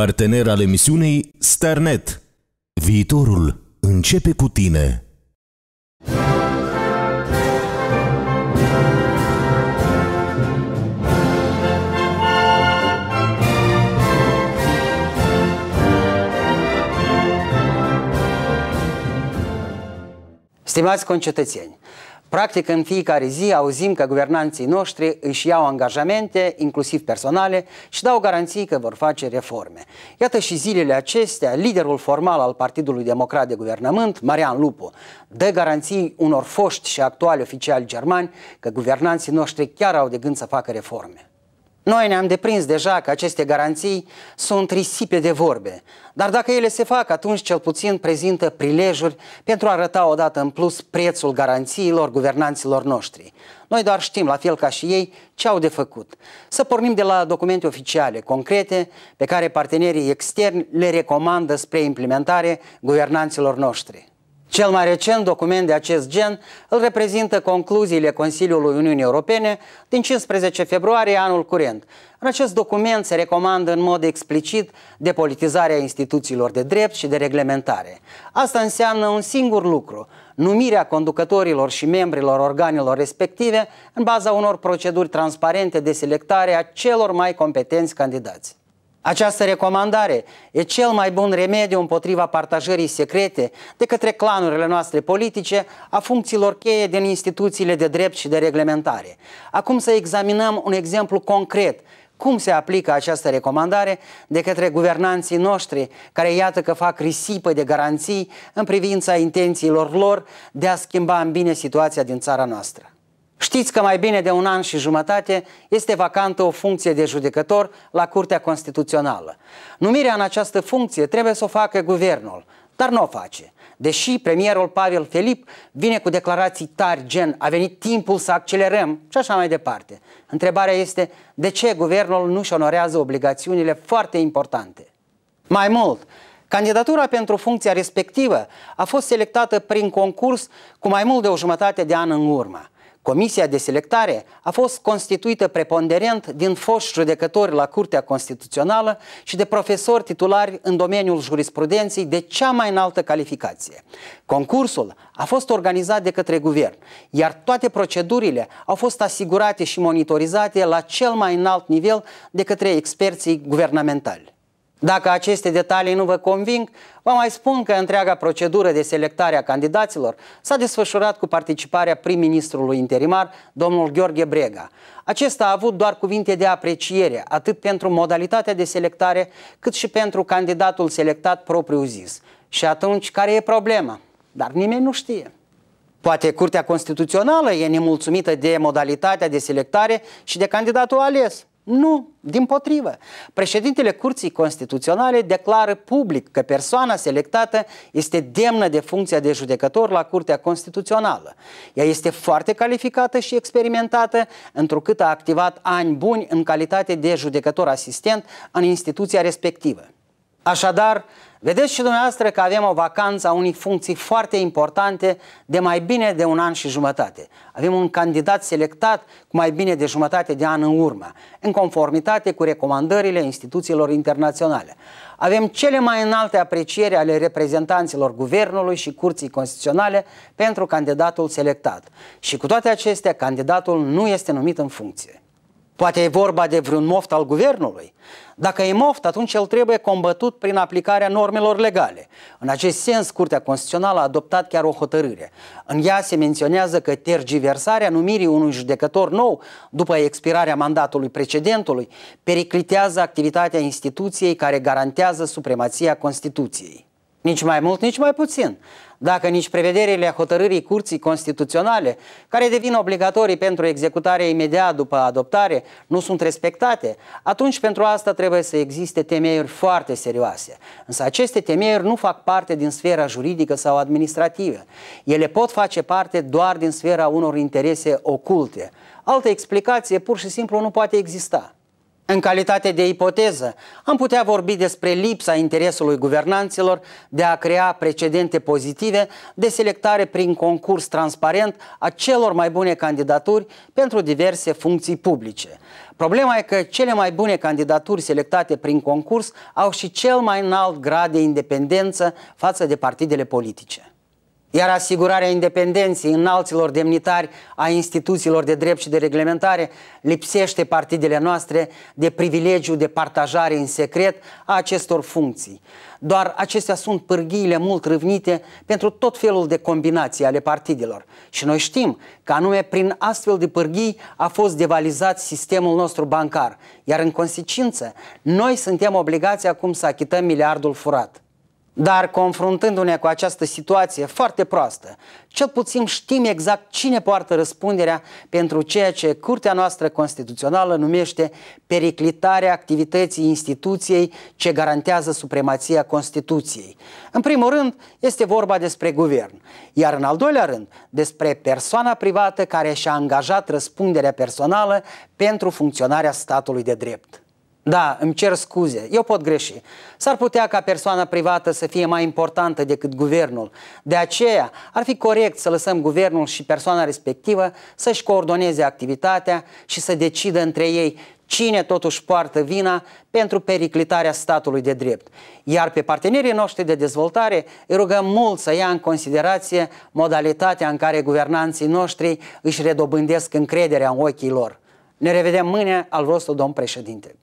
Partener al emisiunii Starnet. Viitorul începe cu tine. Stimați concetățeni, Practic, în fiecare zi auzim că guvernanții noștri își iau angajamente, inclusiv personale, și dau garanții că vor face reforme. Iată și zilele acestea, liderul formal al Partidului Democrat de Guvernământ, Marian Lupu, dă garanții unor foști și actuali oficiali germani că guvernanții noștri chiar au de gând să facă reforme. Noi ne-am deprins deja că aceste garanții sunt risipe de vorbe, dar dacă ele se fac, atunci cel puțin prezintă prilejuri pentru a arăta odată în plus prețul garanțiilor guvernanților noștri. Noi doar știm, la fel ca și ei, ce au de făcut. Să pornim de la documente oficiale, concrete, pe care partenerii externi le recomandă spre implementare guvernanților noștri. Cel mai recent document de acest gen îl reprezintă concluziile Consiliului Uniunii Europene din 15 februarie anul curent. În acest document se recomandă în mod explicit depolitizarea instituțiilor de drept și de reglementare. Asta înseamnă un singur lucru, numirea conducătorilor și membrilor organelor respective în baza unor proceduri transparente de selectare a celor mai competenți candidați. Această recomandare e cel mai bun remediu împotriva partajării secrete de către clanurile noastre politice a funcțiilor cheie din instituțiile de drept și de reglementare. Acum să examinăm un exemplu concret cum se aplică această recomandare de către guvernanții noștri, care iată că fac risipă de garanții în privința intențiilor lor de a schimba în bine situația din țara noastră. Știți că mai bine de un an și jumătate este vacantă o funcție de judecător la Curtea Constituțională. Numirea în această funcție trebuie să o facă guvernul, dar nu o face. Deși premierul Pavel Filip vine cu declarații tari gen a venit timpul să accelerăm și așa mai departe. Întrebarea este de ce guvernul nu-și onorează obligațiunile foarte importante. Mai mult, Candidatura pentru funcția respectivă a fost selectată prin concurs cu mai mult de o jumătate de an în urmă. Comisia de selectare a fost constituită preponderent din foști judecători la Curtea Constituțională și de profesori titulari în domeniul jurisprudenței de cea mai înaltă calificație. Concursul a fost organizat de către guvern, iar toate procedurile au fost asigurate și monitorizate la cel mai înalt nivel de către experții guvernamentali. Dacă aceste detalii nu vă conving, vă mai spun că întreaga procedură de selectare a candidaților s-a desfășurat cu participarea prim-ministrului interimar, domnul Gheorghe Brega. Acesta a avut doar cuvinte de apreciere, atât pentru modalitatea de selectare, cât și pentru candidatul selectat propriu-zis. Și atunci, care e problema? Dar nimeni nu știe. Poate Curtea Constituțională e nemulțumită de modalitatea de selectare și de candidatul ales. Nu, din potrivă. Președintele Curții Constituționale declară public că persoana selectată este demnă de funcția de judecător la Curtea Constituțională. Ea este foarte calificată și experimentată, întrucât a activat ani buni în calitate de judecător asistent în instituția respectivă. Așadar, vedeți și dumneavoastră că avem o vacanță a unei funcții foarte importante de mai bine de un an și jumătate. Avem un candidat selectat cu mai bine de jumătate de an în urmă, în conformitate cu recomandările instituțiilor internaționale. Avem cele mai înalte aprecieri ale reprezentanților Guvernului și Curții Constituționale pentru candidatul selectat. Și cu toate acestea, candidatul nu este numit în funcție. Poate e vorba de vreun moft al guvernului. Dacă e moft, atunci el trebuie combătut prin aplicarea normelor legale. În acest sens, Curtea Constituțională a adoptat chiar o hotărâre. În ea se menționează că tergiversarea numirii unui judecător nou după expirarea mandatului precedentului periclitează activitatea instituției care garantează supremația Constituției. Nici mai mult, nici mai puțin. Dacă nici prevederile hotărârii Curții Constituționale, care devin obligatorii pentru executare imediat după adoptare, nu sunt respectate, atunci pentru asta trebuie să existe temeiuri foarte serioase. Însă aceste temeiuri nu fac parte din sfera juridică sau administrativă. Ele pot face parte doar din sfera unor interese oculte. Altă explicație pur și simplu nu poate exista. În calitate de ipoteză, am putea vorbi despre lipsa interesului guvernanților de a crea precedente pozitive de selectare prin concurs transparent a celor mai bune candidaturi pentru diverse funcții publice. Problema e că cele mai bune candidaturi selectate prin concurs au și cel mai înalt grad de independență față de partidele politice iar asigurarea independenței înalților demnitari a instituțiilor de drept și de reglementare lipsește partidele noastre de privilegiu de partajare în secret a acestor funcții. Doar acestea sunt pârghiile mult râvnite pentru tot felul de combinații ale partidelor. Și noi știm că anume prin astfel de pârghii a fost devalizat sistemul nostru bancar, iar în consecință noi suntem obligați acum să achităm miliardul furat. Dar confruntându-ne cu această situație foarte proastă, cel puțin știm exact cine poartă răspunderea pentru ceea ce Curtea noastră constituțională numește periclitarea activității instituției ce garantează supremația Constituției. În primul rând, este vorba despre guvern, iar în al doilea rând, despre persoana privată care și-a angajat răspunderea personală pentru funcționarea statului de drept. Da, îmi cer scuze, eu pot greși. S-ar putea ca persoana privată să fie mai importantă decât guvernul. De aceea, ar fi corect să lăsăm guvernul și persoana respectivă să-și coordoneze activitatea și să decidă între ei cine totuși poartă vina pentru periclitarea statului de drept. Iar pe partenerii noștri de dezvoltare îi rugăm mult să ia în considerație modalitatea în care guvernanții noștri își redobândesc încrederea în ochii lor. Ne revedem mâine al vostru domn președinte.